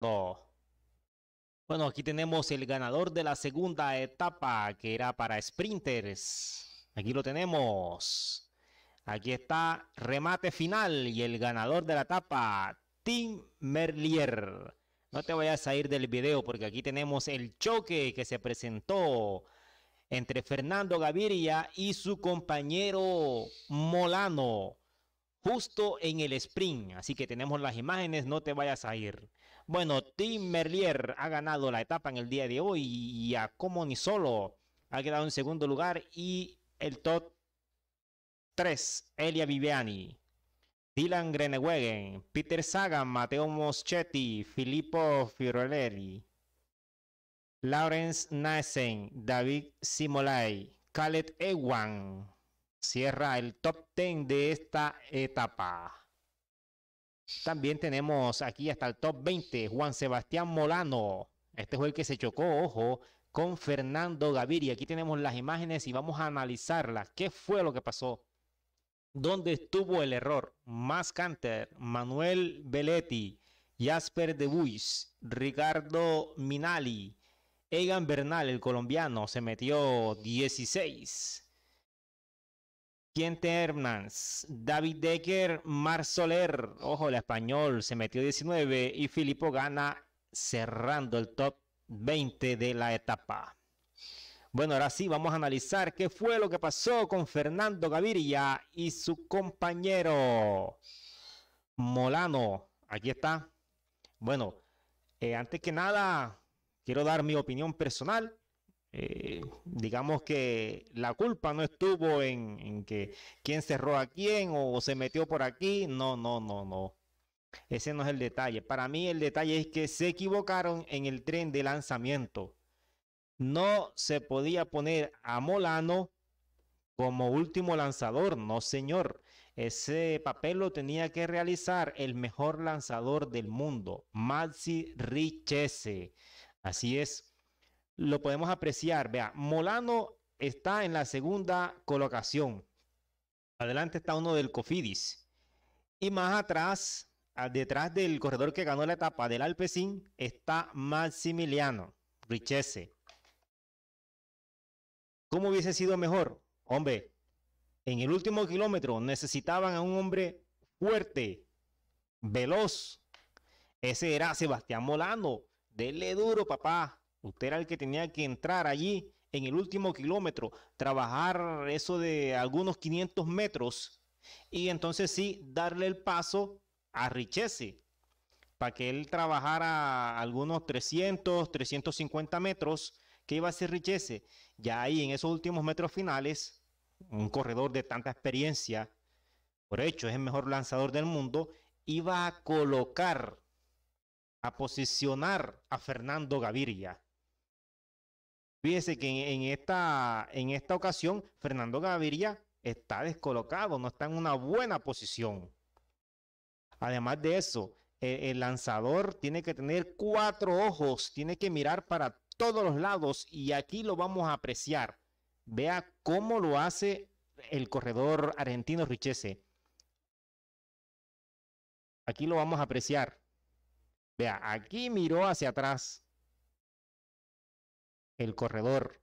Bueno, aquí tenemos el ganador de la segunda etapa, que era para sprinters. Aquí lo tenemos. Aquí está, remate final y el ganador de la etapa, Tim Merlier. No te vayas a ir del video porque aquí tenemos el choque que se presentó entre Fernando Gaviria y su compañero Molano, justo en el sprint. Así que tenemos las imágenes, no te vayas a ir. Bueno, Tim Merlier ha ganado la etapa en el día de hoy y a como ni solo ha quedado en segundo lugar y el top 3, Elia Viviani, Dylan Grenewegen, Peter Sagan, Mateo Moschetti, Filippo Fiorelli, Lawrence Nassen, David Simolai, Khaled Ewan. Cierra el top 10 de esta etapa. También tenemos aquí hasta el top 20 Juan Sebastián Molano. Este fue el que se chocó, ojo, con Fernando Gaviria. Aquí tenemos las imágenes y vamos a analizarlas. ¿Qué fue lo que pasó? ¿Dónde estuvo el error? Más Canter, Manuel Beletti, Jasper De Buis, Ricardo Minali, Egan Bernal, el colombiano, se metió 16. Quinten David Decker, Mar Soler, ojo, el español se metió 19 y Filipo gana cerrando el top 20 de la etapa. Bueno, ahora sí, vamos a analizar qué fue lo que pasó con Fernando Gaviria y su compañero Molano. Aquí está. Bueno, eh, antes que nada, quiero dar mi opinión personal. Eh, digamos que la culpa no estuvo en, que quién cerró a quién o se metió por aquí. No, no, no, no. Ese no es el detalle. Para mí el detalle es que se equivocaron en el tren de lanzamiento. No se podía poner a Molano como último lanzador. No, señor. Ese papel lo tenía que realizar el mejor lanzador del mundo, Maxi Richese. Así es, lo podemos apreciar. Vea, Molano está en la segunda colocación. Adelante está uno del Cofidis. Y más atrás, detrás del corredor que ganó la etapa del Alpecin, está Maximiliano Richese. ¿Cómo hubiese sido mejor? Hombre, en el último kilómetro necesitaban a un hombre fuerte, veloz. Ese era Sebastián Molano. Dele duro, papá. Usted era el que tenía que entrar allí en el último kilómetro, trabajar eso de algunos 500 metros y entonces sí darle el paso a Richese para que él trabajara algunos 300, 350 metros que iba a ser Richese. Ya ahí en esos últimos metros finales, un corredor de tanta experiencia, por hecho es el mejor lanzador del mundo, iba a colocar, a posicionar a Fernando Gaviria. Fíjese que en, esta, en esta ocasión Fernando Gaviria está descolocado, no está en una buena posición. Además de eso, el, el lanzador tiene que tener cuatro ojos, tiene que mirar para todos los lados y aquí lo vamos a apreciar. Vea cómo lo hace el corredor argentino Richese. Aquí lo vamos a apreciar. Vea, aquí miró hacia atrás el corredor.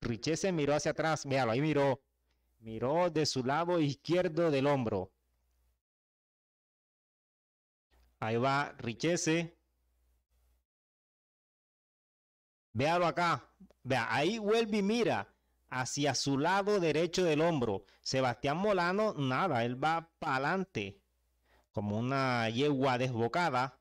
Richese miró hacia atrás, míralo, ahí miró. Miró de su lado izquierdo del hombro. Ahí va Richese. Véalo acá. Vea, ahí vuelve y mira hacia su lado derecho del hombro. Sebastián Molano, nada, él va para adelante. Como una yegua desbocada.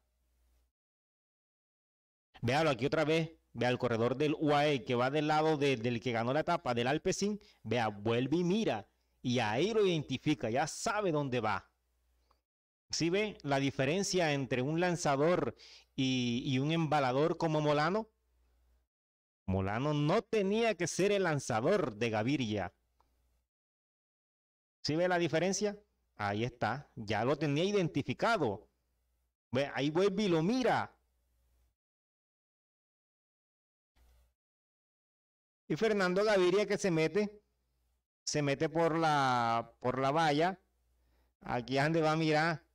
Véalo aquí otra vez vea el corredor del UAE que va del lado del que ganó la etapa, del Alpecin, vea, vuelve y mira. Y ahí lo identifica, ya sabe dónde va. ¿Sí ve la diferencia entre un lanzador y, un embalador como Molano? Molano no tenía que ser el lanzador de Gaviria. ¿Sí ve la diferencia? Ahí está, ya lo tenía identificado. Ve, ahí vuelve y lo mira. Y Fernando Gaviria que se mete, se mete por la, por la valla. Aquí es donde va a mirar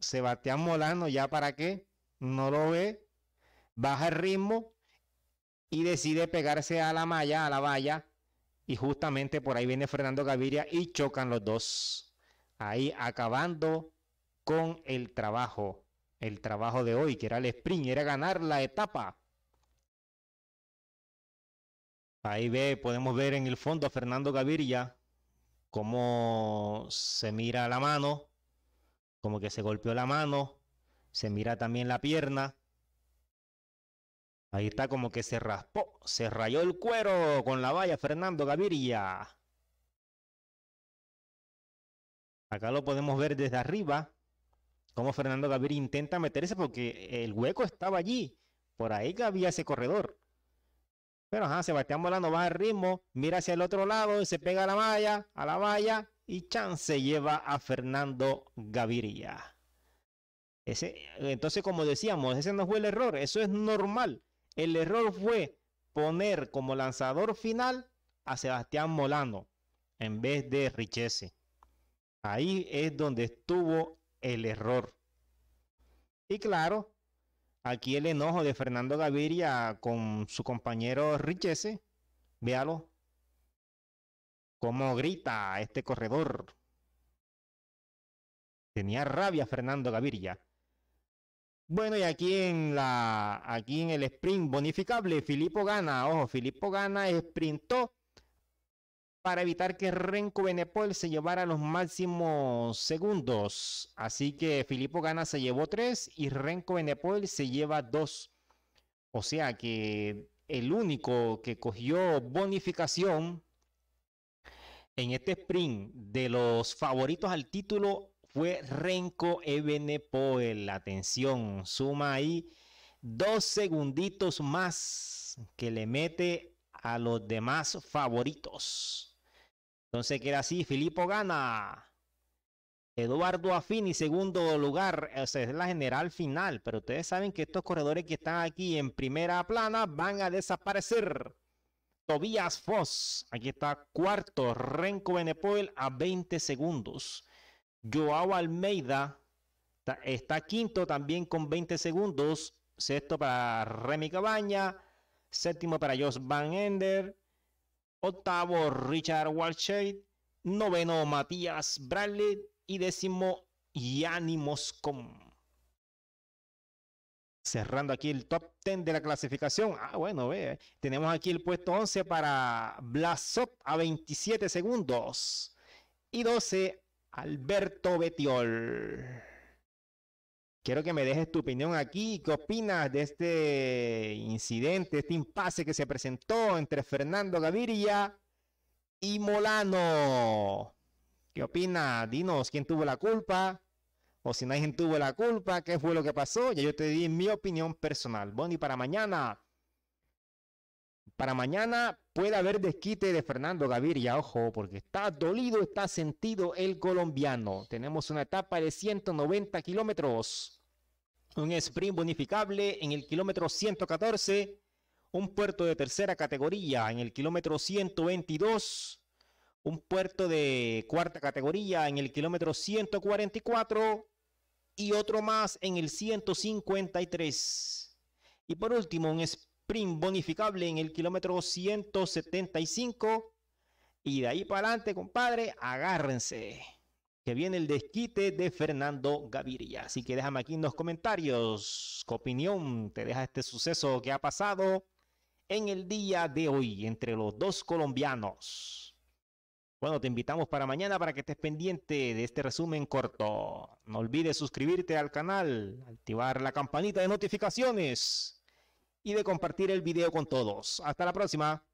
Sebastián Molano, ya para qué, no lo ve, baja el ritmo y decide pegarse a la malla, a la valla. Y justamente por ahí viene Fernando Gaviria y chocan los dos. Ahí acabando con el trabajo, el trabajo de hoy, que era el sprint, era ganar la etapa. Ahí ve, podemos ver en el fondo a Fernando Gaviria cómo se mira la mano, como que se golpeó la mano, se mira también la pierna. Ahí está como que se raspó, se rayó el cuero con la valla Fernando Gaviria. Acá lo podemos ver desde arriba, cómo Fernando Gaviria intenta meterse porque el hueco estaba allí. Por ahí había ese corredor. Pero ajá, Sebastián Molano va al ritmo, mira hacia el otro lado, y se pega a la valla, a la valla, y se lleva a Fernando Gaviria. entonces, como decíamos, ese no fue el error, eso es normal. El error fue poner como lanzador final a Sebastián Molano en vez de Richese. Ahí es donde estuvo el error. Y claro, aquí el enojo de Fernando Gaviria con su compañero Richese. Véalo. Cómo grita este corredor. Tenía rabia Fernando Gaviria. Bueno, y aquí en la aquí en el sprint bonificable, Filippo gana. Ojo, Filippo gana, sprintó para evitar que Renko Benepol se llevara los máximos segundos. Así que Filippo Gana se llevó tres y Renko Benepol se lleva dos, O sea que el único que cogió bonificación en este sprint de los favoritos al título fue Renko Ebenepoel. Atención, suma ahí dos segunditos más que le mete a los demás favoritos. Entonces queda así, Filipo gana. Eduardo Afini, segundo lugar, es la general final, pero ustedes saben que estos corredores que están aquí en primera plana van a desaparecer. Tobías Foss, aquí está cuarto, Renko Benepoel a 20 segundos. Joao Almeida está, quinto también con 20 segundos. Sexto para Remy Cabaña, séptimo para Jos Van Ender, octavo Richard Walshade. noveno Matías Bradley y décimo Yanni Moscom. Cerrando aquí el top ten de la clasificación. Ah, bueno, ve. Eh. Tenemos aquí el puesto 11 para Blasot a 27 segundos. Y 12, Alberto Betiol. Quiero que me dejes tu opinión aquí. ¿Qué opinas de este incidente, este impasse que se presentó entre Fernando Gaviria y Molano? ¿Qué opinas? Dinos quién tuvo la culpa o si nadie tuvo la culpa, qué fue lo que pasó. Ya yo te di mi opinión personal. Bonnie para mañana. Para mañana puede haber desquite de Fernando Gaviria, ojo, porque está dolido, está sentido el colombiano. Tenemos una etapa de 190 kilómetros, un sprint bonificable en el kilómetro 114, un puerto de tercera categoría en el kilómetro 122, un puerto de cuarta categoría en el kilómetro 144 y otro más en el 153. Y por último, un sprint sprint bonificable en el kilómetro 175. Y de ahí para adelante, compadre, agárrense. Que viene el desquite de Fernando Gaviria. Así que déjame aquí en los comentarios qué opinión te deja este suceso que ha pasado en el día de hoy entre los dos colombianos. Bueno, te invitamos para mañana para que estés pendiente de este resumen corto. No olvides suscribirte al canal, activar la campanita de notificaciones y de compartir el video con todos. Hasta la próxima.